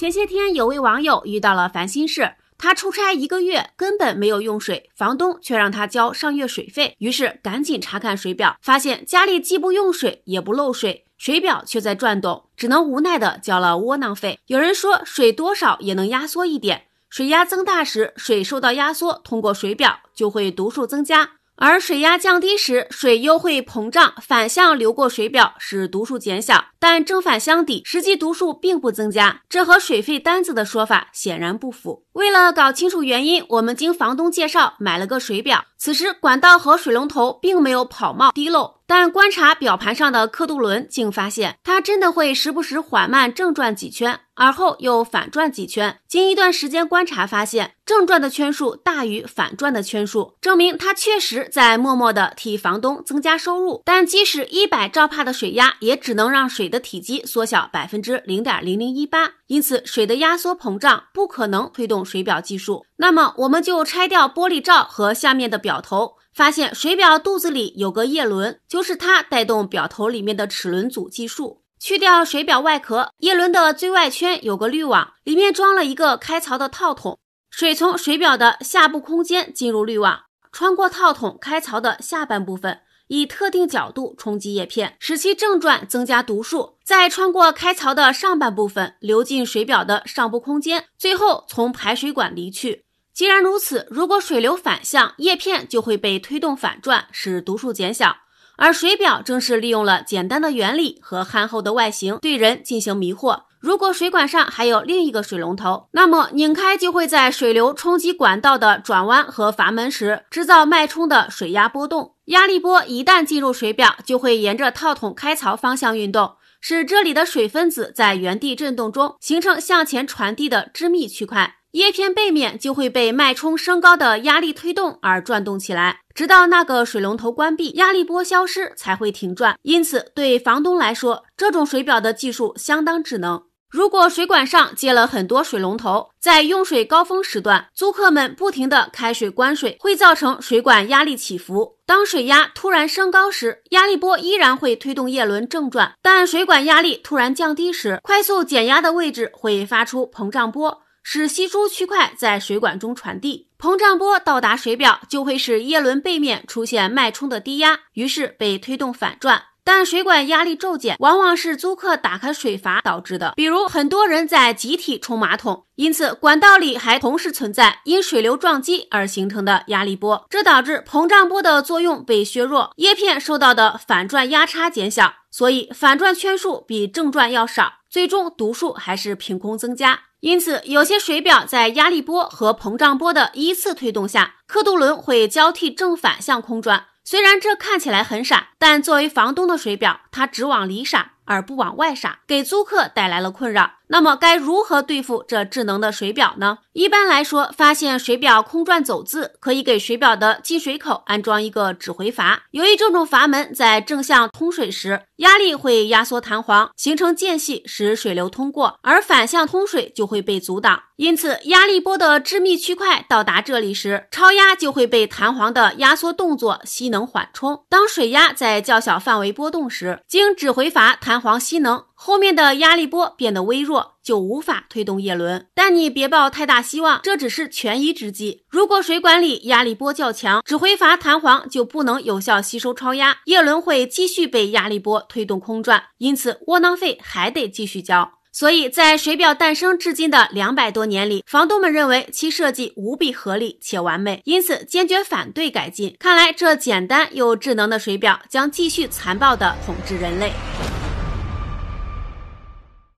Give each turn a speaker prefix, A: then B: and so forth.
A: 前些天有位网友遇到了烦心事，他出差一个月根本没有用水，房东却让他交上月水费。于是赶紧查看水表，发现家里既不用水也不漏水，水表却在转动，只能无奈的交了窝囊费。有人说，水多少也能压缩一点，水压增大时，水受到压缩，通过水表就会读数增加。而水压降低时，水又会膨胀，反向流过水表，使读数减小。但正反相抵，实际读数并不增加，这和水费单子的说法显然不符。为了搞清楚原因，我们经房东介绍买了个水表。此时管道和水龙头并没有跑冒滴漏，但观察表盘上的刻度轮，竟发现它真的会时不时缓慢正转几圈。而后又反转几圈，经一段时间观察发现，正转的圈数大于反转的圈数，证明他确实在默默地替房东增加收入。但即使一百兆帕的水压，也只能让水的体积缩小百分之零点零零一八，因此水的压缩膨胀不可能推动水表计数。那么我们就拆掉玻璃罩和下面的表头，发现水表肚子里有个叶轮，就是它带动表头里面的齿轮组计数。去掉水表外壳，叶轮的最外圈有个滤网，里面装了一个开槽的套筒。水从水表的下部空间进入滤网，穿过套筒开槽的下半部分，以特定角度冲击叶片，使其正转，增加读数。再穿过开槽的上半部分，流进水表的上部空间，最后从排水管离去。既然如此，如果水流反向，叶片就会被推动反转，使读数减小。而水表正是利用了简单的原理和憨厚的外形对人进行迷惑。如果水管上还有另一个水龙头，那么拧开就会在水流冲击管道的转弯和阀门时制造脉冲的水压波动。压力波一旦进入水表，就会沿着套筒开槽方向运动，使这里的水分子在原地振动中形成向前传递的织密区块。叶片背面就会被脉冲升高的压力推动而转动起来。直到那个水龙头关闭，压力波消失才会停转。因此，对房东来说，这种水表的技术相当智能。如果水管上接了很多水龙头，在用水高峰时段，租客们不停地开水关水，会造成水管压力起伏。当水压突然升高时，压力波依然会推动叶轮正转；但水管压力突然降低时，快速减压的位置会发出膨胀波。使吸出区块在水管中传递膨胀波到达水表，就会使叶轮背面出现脉冲的低压，于是被推动反转。但水管压力骤减，往往是租客打开水阀导致的，比如很多人在集体冲马桶，因此管道里还同时存在因水流撞击而形成的压力波，这导致膨胀波的作用被削弱，叶片受到的反转压差减小，所以反转圈数比正转要少，最终读数还是凭空增加。因此，有些水表在压力波和膨胀波的依次推动下，刻度轮会交替正反向空转。虽然这看起来很傻，但作为房东的水表，它只往里傻而不往外傻，给租客带来了困扰。那么该如何对付这智能的水表呢？一般来说，发现水表空转走字，可以给水表的进水口安装一个止回阀。由于这种阀门在正向通水时，压力会压缩弹簧，形成间隙，使水流通过；而反向通水就会被阻挡。因此，压力波的致密区块到达这里时，超压就会被弹簧的压缩动作吸能缓冲。当水压在较小范围波动时，经止回阀弹簧吸能。后面的压力波变得微弱，就无法推动叶轮。但你别抱太大希望，这只是权宜之计。如果水管里压力波较强，指挥阀弹簧就不能有效吸收超压，叶轮会继续被压力波推动空转，因此窝囊费还得继续交。所以在水表诞生至今的两百多年里，房东们认为其设计无比合理且完美，因此坚决反对改进。看来这简单又智能的水表将继续残暴地统治人类。